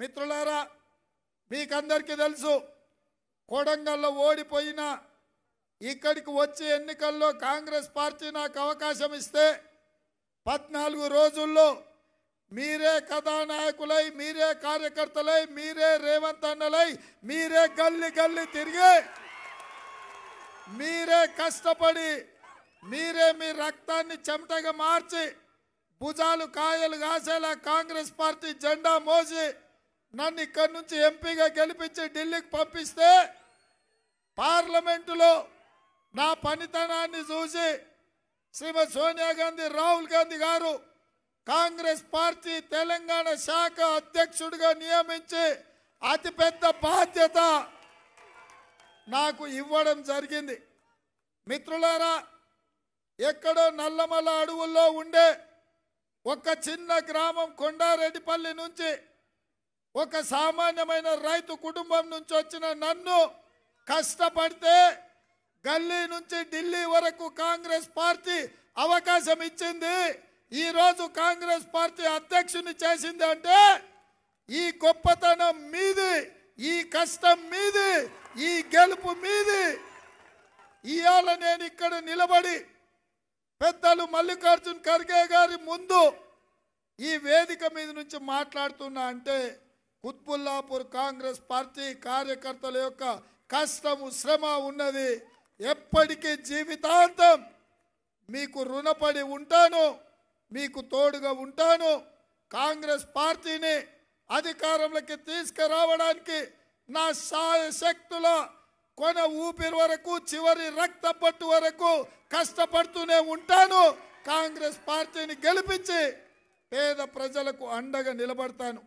మిత్రులారా మీకందరికీ తెలుసు కొడంగల్లో ఓడిపోయిన ఇక్కడికి వచ్చే ఎన్నికల్లో కాంగ్రెస్ పార్టీ నాకు అవకాశం ఇస్తే పద్నాలుగు రోజుల్లో మీరే కథానాయకులై మీరే కార్యకర్తలై మీరే రేవంత్ అన్నలై మీరే గల్లి గల్లి తిరిగి మీరే కష్టపడి మీరే మీ రక్తాన్ని చెమటగా మార్చి భుజాలు కాయలు కాసేలా కాంగ్రెస్ పార్టీ జెండా మోసి నన్ను ఇక్కడి నుంచి ఎంపీగా గెలిపించి ఢిల్లీకి పంపిస్తే పార్లమెంటులో నా పనితనాన్ని చూసి శ్రీమతి సోనియా గాంధీ రాహుల్ గాంధీ గారు కాంగ్రెస్ పార్టీ తెలంగాణ శాఖ అధ్యక్షుడిగా నియమించి అతిపెద్ద బాధ్యత నాకు ఇవ్వడం జరిగింది మిత్రులారా ఎక్కడో నల్లమల అడవుల్లో ఉండే ఒక చిన్న గ్రామం కొండారెడ్డిపల్లి నుంచి ఒక సామాన్యమైన రైతు కుటుంబం నుంచి వచ్చిన నన్ను కష్టపడితే గల్లీ నుంచి ఢిల్లీ వరకు కాంగ్రెస్ పార్టీ అవకాశం ఇచ్చింది ఈరోజు కాంగ్రెస్ పార్టీ అధ్యక్షుని చేసింది అంటే ఈ గొప్పతనం మీది ఈ కష్టం మీది ఈ గెలుపు మీది ఇవాళ నేను ఇక్కడ నిలబడి పెద్దలు మల్లికార్జున్ ఖర్గే గారి ముందు ఈ వేదిక మీద నుంచి మాట్లాడుతున్నా అంటే కుత్బుల్లాపూర్ కాంగ్రెస్ పార్టీ కార్యకర్తల యొక్క కష్టము శ్రమ ఉన్నది ఎప్పటికీ జీవితాంతం మీకు రుణపడి ఉంటాను మీకు తోడుగా ఉంటాను కాంగ్రెస్ పార్టీని అధికారంలోకి తీసుకురావడానికి నా సాయ శక్తుల కొన ఊపిరి వరకు చివరి రక్త పట్టు వరకు కష్టపడుతూనే ఉంటాను కాంగ్రెస్ పార్టీని గెలిపించి పేద ప్రజలకు అండగా నిలబడతాను